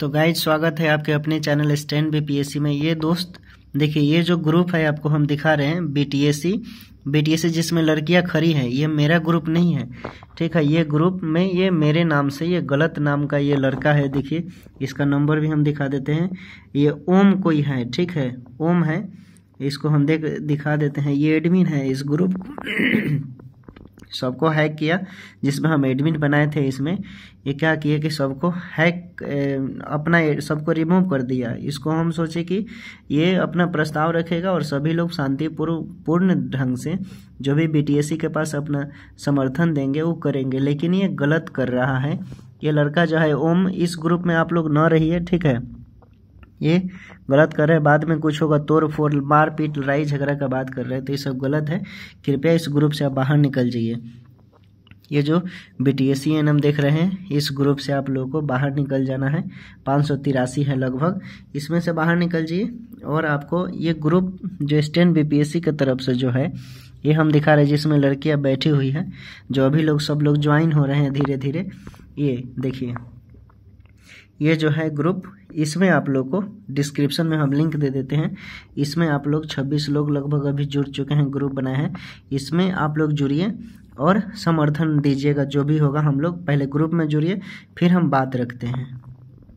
तो गाइज स्वागत है आपके अपने चैनल स्टैंड बी पी में ये दोस्त देखिए ये जो ग्रुप है आपको हम दिखा रहे हैं बी टी एस जिसमें लड़कियां खड़ी हैं ये मेरा ग्रुप नहीं है ठीक है ये ग्रुप में ये मेरे नाम से ये गलत नाम का ये लड़का है देखिए इसका नंबर भी हम दिखा देते हैं ये ओम कोई है ठीक है ओम है इसको हम देख दिखा देते हैं ये एडमिन है इस ग्रुप सबको हैक किया जिसमें हम एडमिन बनाए थे इसमें ये क्या किए कि सबको हैक अपना सबको रिमूव कर दिया इसको हम सोचे कि ये अपना प्रस्ताव रखेगा और सभी लोग शांतिपूर्व पूर्ण ढंग से जो भी बीटीएससी के पास अपना समर्थन देंगे वो करेंगे लेकिन ये गलत कर रहा है ये लड़का जो है ओम इस ग्रुप में आप लोग न रहिए ठीक है ये गलत कर रहे हैं बाद में कुछ होगा तोड़ फोड़ मारपीट लड़ाई झगड़ा का बात कर रहे हैं तो ये सब गलत है कृपया इस ग्रुप से आप बाहर निकल जाइए ये जो बी टी एस एन हम देख रहे हैं इस ग्रुप से आप लोगों को बाहर निकल जाना है पाँच सौ तिरासी है लगभग इसमें से बाहर निकल जाइए और आपको ये ग्रुप जो stand B P S C की तरफ से जो है ये हम दिखा रहे हैं जिसमें लड़कियां बैठी हुई हैं जो अभी लोग सब लोग ज्वाइन हो रहे हैं धीरे धीरे ये देखिए ये जो है ग्रुप इसमें आप लोग को डिस्क्रिप्शन में हम लिंक दे देते हैं इसमें आप लोग 26 लोग लगभग अभी जुड़ चुके हैं ग्रुप बनाए हैं इसमें आप लोग जुड़िए और समर्थन दीजिएगा जो भी होगा हम लोग पहले ग्रुप में जुड़िए फिर हम बात रखते हैं